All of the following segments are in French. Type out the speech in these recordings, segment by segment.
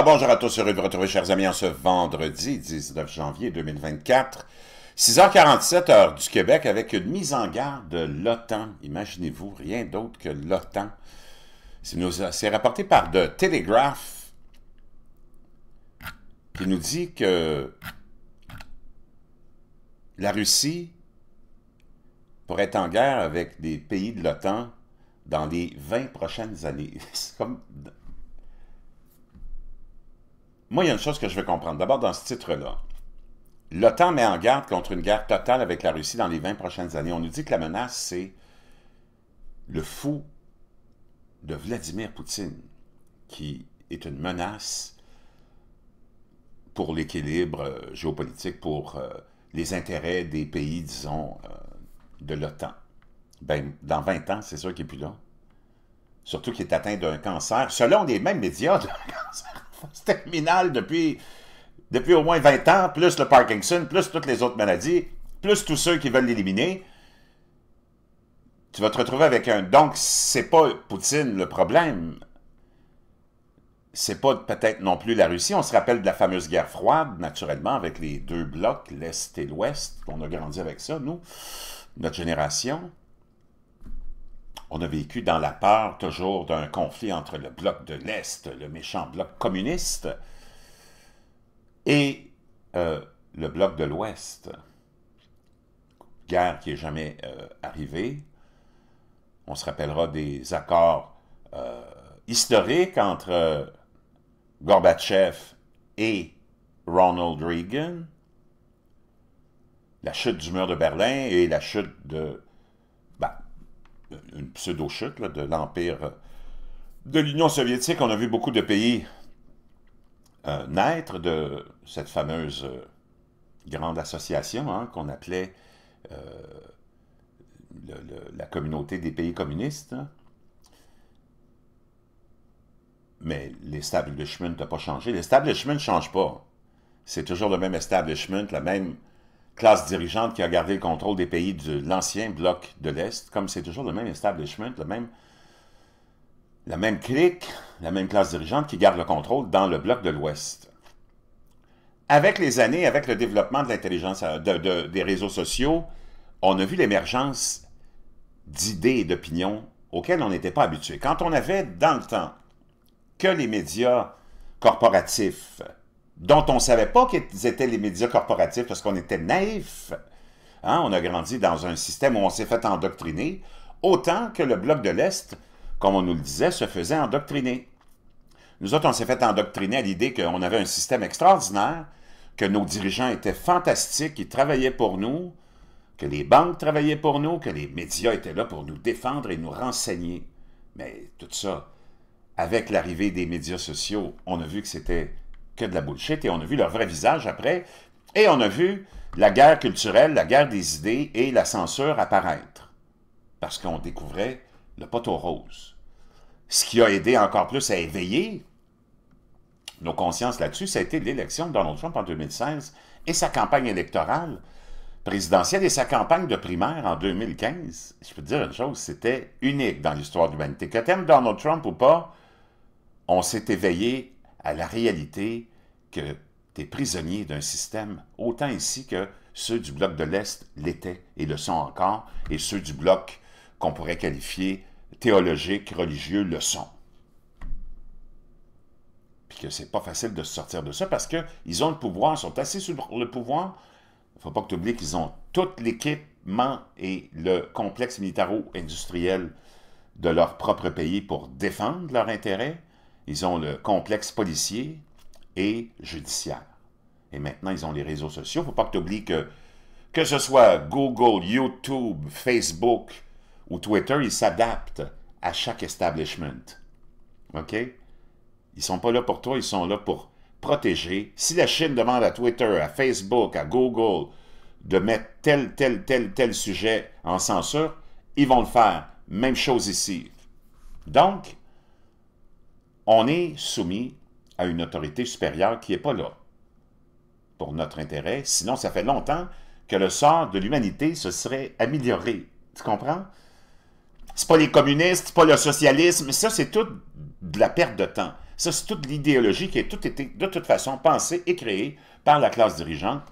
Ah, bonjour à tous, heureux de vous retrouver, chers amis, en ce vendredi 19 janvier 2024, 6h47, heure du Québec, avec une mise en garde de l'OTAN. Imaginez-vous, rien d'autre que l'OTAN. C'est rapporté par The Telegraph, qui nous dit que la Russie pourrait être en guerre avec des pays de l'OTAN dans les 20 prochaines années. C'est comme moi, il y a une chose que je veux comprendre. D'abord, dans ce titre-là, l'OTAN met en garde contre une guerre totale avec la Russie dans les 20 prochaines années. On nous dit que la menace, c'est le fou de Vladimir Poutine, qui est une menace pour l'équilibre euh, géopolitique, pour euh, les intérêts des pays, disons, euh, de l'OTAN. Ben, dans 20 ans, c'est sûr qu'il n'est plus là. Surtout qu'il est atteint d'un cancer, selon les mêmes médias, d'un cancer terminal depuis, depuis au moins 20 ans, plus le Parkinson, plus toutes les autres maladies, plus tous ceux qui veulent l'éliminer. Tu vas te retrouver avec un. Donc, c'est pas Poutine le problème. C'est pas peut-être non plus la Russie. On se rappelle de la fameuse guerre froide, naturellement, avec les deux blocs, l'Est et l'Ouest. On a grandi avec ça, nous, notre génération. On a vécu dans la part, toujours d'un conflit entre le bloc de l'Est, le méchant bloc communiste, et euh, le bloc de l'Ouest. Guerre qui n'est jamais euh, arrivée. On se rappellera des accords euh, historiques entre Gorbatchev et Ronald Reagan, la chute du mur de Berlin et la chute de une pseudo-chute de l'Empire euh, de l'Union soviétique. On a vu beaucoup de pays euh, naître de cette fameuse euh, grande association hein, qu'on appelait la communauté des pays communistes. Hein. Mais l'establishment n'a pas changé. L'establishment ne change pas. C'est toujours le même establishment, la même classe dirigeante qui a gardé le contrôle des pays de l'ancien bloc de l'Est, comme c'est toujours le même establishment, le même, la même clique, la même classe dirigeante qui garde le contrôle dans le bloc de l'Ouest. Avec les années, avec le développement de l'intelligence, euh, des réseaux sociaux, on a vu l'émergence d'idées et d'opinions auxquelles on n'était pas habitué. Quand on avait, dans le temps, que les médias corporatifs, dont on ne savait pas qu'ils étaient les médias corporatifs parce qu'on était naïfs. Hein? On a grandi dans un système où on s'est fait endoctriner, autant que le Bloc de l'Est, comme on nous le disait, se faisait endoctriner. Nous autres, on s'est fait endoctriner à l'idée qu'on avait un système extraordinaire, que nos dirigeants étaient fantastiques, qu'ils travaillaient pour nous, que les banques travaillaient pour nous, que les médias étaient là pour nous défendre et nous renseigner. Mais tout ça, avec l'arrivée des médias sociaux, on a vu que c'était que de la bullshit, et on a vu leur vrai visage après, et on a vu la guerre culturelle, la guerre des idées et la censure apparaître, parce qu'on découvrait le poteau rose. Ce qui a aidé encore plus à éveiller nos consciences là-dessus, ça a été l'élection de Donald Trump en 2016 et sa campagne électorale présidentielle et sa campagne de primaire en 2015. Je peux te dire une chose, c'était unique dans l'histoire de l'humanité. Que t'aimes Donald Trump ou pas, on s'est éveillé à la réalité que tu es prisonnier d'un système, autant ici que ceux du bloc de l'Est l'étaient et le sont encore, et ceux du bloc qu'on pourrait qualifier théologique, religieux, le sont. Puis que c'est pas facile de se sortir de ça parce qu'ils ont le pouvoir, sont assez sur le pouvoir. Il faut pas que tu oublies qu'ils ont tout l'équipement et le complexe militaro-industriel de leur propre pays pour défendre leurs intérêts ils ont le complexe policier et judiciaire. Et maintenant, ils ont les réseaux sociaux. Il ne faut pas que tu oublies que, que ce soit Google, YouTube, Facebook ou Twitter, ils s'adaptent à chaque establishment. OK? Ils ne sont pas là pour toi, ils sont là pour protéger. Si la Chine demande à Twitter, à Facebook, à Google de mettre tel, tel, tel, tel sujet en censure, ils vont le faire. Même chose ici. Donc, on est soumis à une autorité supérieure qui n'est pas là pour notre intérêt, sinon ça fait longtemps que le sort de l'humanité se serait amélioré. Tu comprends? C'est pas les communistes, c'est pas le socialisme, ça c'est toute de la perte de temps. Ça c'est toute l'idéologie qui a tout été de toute façon pensée et créée par la classe dirigeante.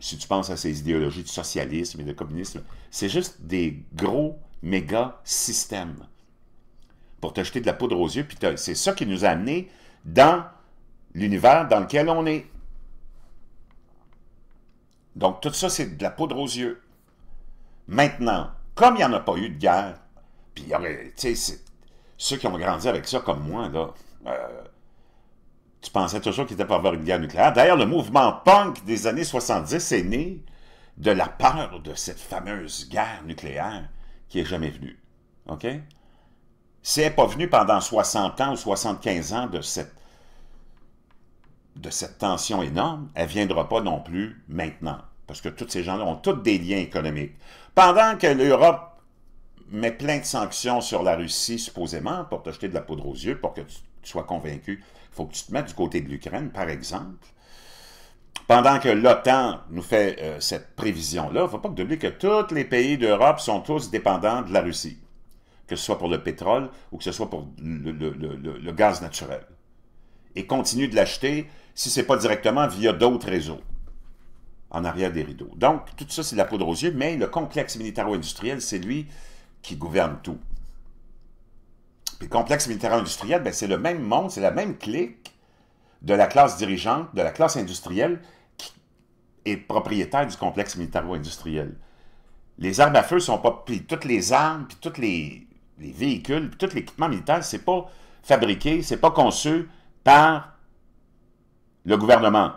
Si tu penses à ces idéologies du socialisme et de communisme, c'est juste des gros méga systèmes pour t'acheter de la poudre aux yeux. Puis c'est ça qui nous a amenés dans l'univers dans lequel on est. Donc tout ça, c'est de la poudre aux yeux. Maintenant, comme il n'y en a pas eu de guerre, puis il y aurait, tu sais, ceux qui ont grandi avec ça comme moi, là, euh, tu pensais toujours qu'il était pas avoir une guerre nucléaire. D'ailleurs, le mouvement punk des années 70 est né de la peur de cette fameuse guerre nucléaire qui est jamais venue. OK? Si elle n'est pas venue pendant 60 ans ou 75 ans de cette, de cette tension énorme, elle ne viendra pas non plus maintenant. Parce que tous ces gens-là ont tous des liens économiques. Pendant que l'Europe met plein de sanctions sur la Russie, supposément, pour te jeter de la poudre aux yeux, pour que tu, sois convaincu. Il faut que tu te mettes du côté de l'Ukraine, par exemple. Pendant que l'OTAN nous fait euh, cette prévision-là, il ne faut pas oublier que tous les pays d'Europe sont tous dépendants de la Russie que ce soit pour le pétrole ou que ce soit pour le, gaz naturel. Et continue de l'acheter si ce n'est pas directement via d'autres réseaux en arrière des rideaux. Donc, tout ça, c'est de la poudre aux yeux, mais le complexe militaro-industriel, c'est lui qui gouverne tout. Puis le complexe militaro-industriel, ben, c'est le même monde, c'est la même clique de la classe dirigeante, de la classe industrielle qui est propriétaire du complexe militaro-industriel. Les armes à feu sont pas... Puis toutes les armes, puis toutes les, les véhicules, tout l'équipement militaire, c'est pas fabriqué, c'est pas conçu par le gouvernement.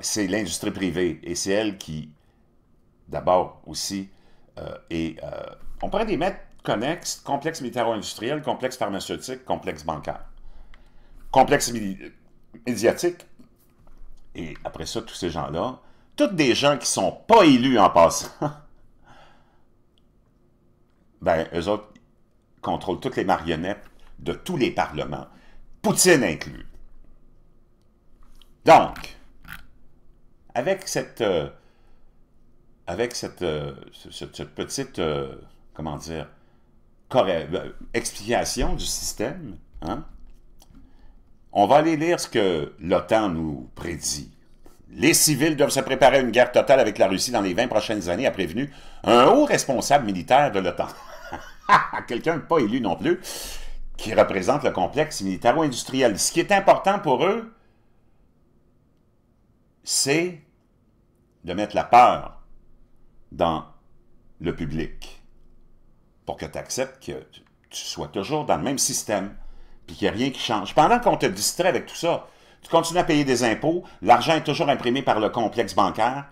C'est l'industrie privée et c'est elle qui, d'abord aussi, et euh, euh, on pourrait les mettre connexes, complexe militaro-industriel, complexe pharmaceutique, complexe bancaire, complexe médiatique, et après ça, tous ces gens-là, toutes des gens qui ne sont pas élus en passant, ben, eux autres, contrôle toutes les marionnettes de tous les parlements, Poutine inclus. Donc, avec cette, euh, avec cette, euh, cette, petite, euh, comment dire, explication du système, hein, on va aller lire ce que l'OTAN nous prédit. Les civils doivent se préparer à une guerre totale avec la Russie dans les 20 prochaines années, a prévenu un haut responsable militaire de l'OTAN. quelqu'un pas élu non plus, qui représente le complexe militaro-industriel. Ce qui est important pour eux, c'est de mettre la peur dans le public pour que tu acceptes que tu sois toujours dans le même système puis qu'il n'y a rien qui change. Pendant qu'on te distrait avec tout ça, tu continues à payer des impôts, l'argent est toujours imprimé par le complexe bancaire,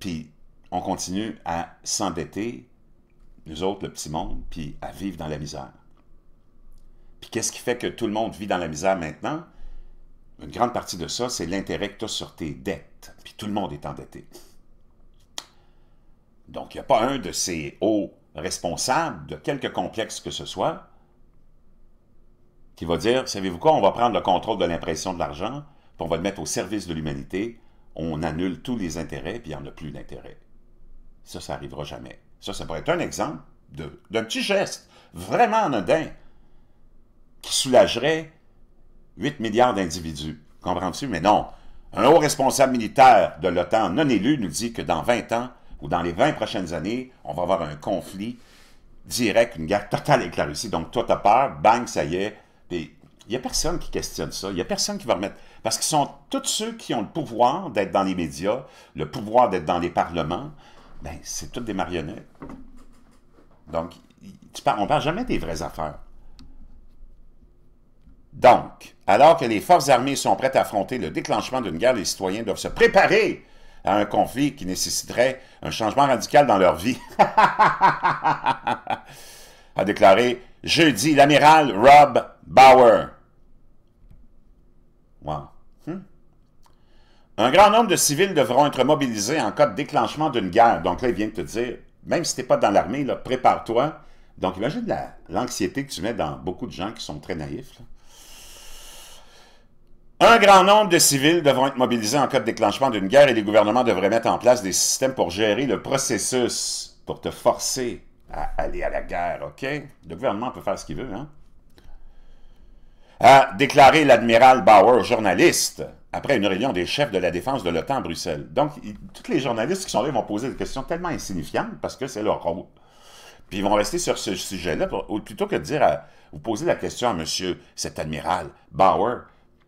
puis on continue à s'endetter, nous autres, le petit monde, puis à vivre dans la misère. Puis qu'est-ce qui fait que tout le monde vit dans la misère maintenant? Une grande partie de ça, c'est l'intérêt que tu as sur tes dettes. Puis tout le monde est endetté. Donc, il n'y a pas un de ces hauts responsables de quelque complexe que ce soit qui va dire, savez-vous quoi, on va prendre le contrôle de l'impression de l'argent, puis on va le mettre au service de l'humanité, on annule tous les intérêts, puis il n'y en a plus d'intérêt. Ça, ça n'arrivera jamais. Ça, ça pourrait être un exemple d'un petit geste vraiment anodin qui soulagerait 8 milliards d'individus. Comprends-tu? Mais non. Un haut responsable militaire de l'OTAN non élu nous dit que dans 20 ans ou dans les 20 prochaines années, on va avoir un conflit direct, une guerre totale avec la Russie. Donc, toi, t'as peur, bang, ça y est. il n'y a personne qui questionne ça. Il n'y a personne qui va remettre... Parce qu'ils sont tous ceux qui ont le pouvoir d'être dans les médias, le pouvoir d'être dans les parlements, ben, c'est toutes des marionnettes. Donc, on ne parle jamais des vraies affaires. Donc, alors que les forces armées sont prêtes à affronter le déclenchement d'une guerre, les citoyens doivent se préparer à un conflit qui nécessiterait un changement radical dans leur vie. a déclaré jeudi l'amiral Rob Bauer. Wow. Un grand nombre de civils devront être mobilisés en cas de déclenchement d'une guerre. Donc là, il vient de te dire, même si tu n'es pas dans l'armée, prépare-toi. Donc imagine l'anxiété que tu mets dans beaucoup de gens qui sont très naïfs. Un grand nombre de civils devront être mobilisés en cas de déclenchement d'une guerre et les gouvernements devraient mettre en place des systèmes pour gérer le processus, pour te forcer à aller à la guerre, OK? Le gouvernement peut faire ce qu'il veut, hein? A déclaré l'admiral Bauer journaliste. » après une réunion des chefs de la défense de l'OTAN à Bruxelles. Donc, tous les journalistes qui sont là vont poser des questions tellement insignifiantes parce que c'est leur rôle. Puis ils vont rester sur ce sujet-là plutôt que de dire à, vous posez la question à monsieur cet admiral Bauer.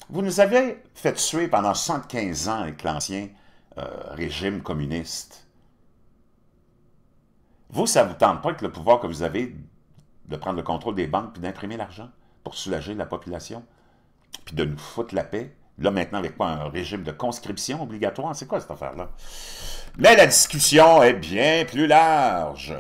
Vous nous avez fait tuer pendant 75 ans avec l'ancien euh, régime communiste. Vous, ça ne vous tente pas que le pouvoir que vous avez de prendre le contrôle des banques puis d'imprimer l'argent pour soulager la population, puis de nous foutre la paix, Là, maintenant, avec quoi un régime de conscription obligatoire, c'est quoi cette affaire-là? Mais la discussion est bien plus large.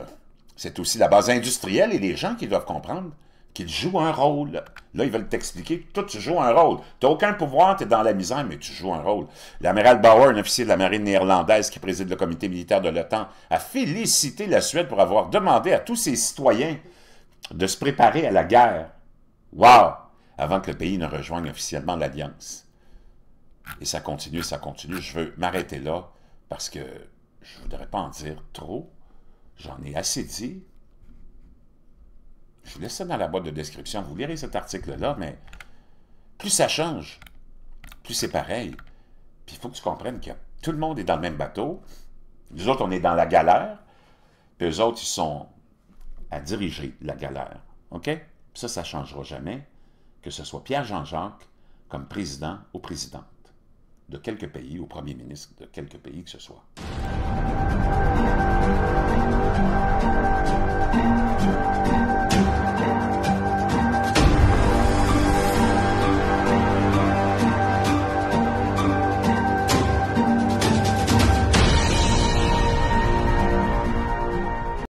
C'est aussi la base industrielle et les gens qui doivent comprendre qu'ils jouent un rôle. Là, ils veulent t'expliquer que toi, tu joues un rôle. Tu n'as aucun pouvoir, tu es dans la misère, mais tu joues un rôle. L'amiral Bauer, un officier de la marine néerlandaise qui préside le comité militaire de l'OTAN, a félicité la Suède pour avoir demandé à tous ses citoyens de se préparer à la guerre. Wow! Avant que le pays ne rejoigne officiellement l'Alliance. Et ça continue, ça continue. Je veux m'arrêter là parce que je ne voudrais pas en dire trop. J'en ai assez dit. Je laisse ça dans la boîte de description. Vous lirez cet article-là, mais plus ça change, plus c'est pareil. Puis il faut que tu comprennes que tout le monde est dans le même bateau. Nous autres, on est dans la galère. Puis eux autres, ils sont à diriger la galère. OK? ça, ça ne changera jamais, que ce soit Pierre Jean-Jacques comme président ou président de quelques pays, ou premier ministre de quelques pays que ce soit.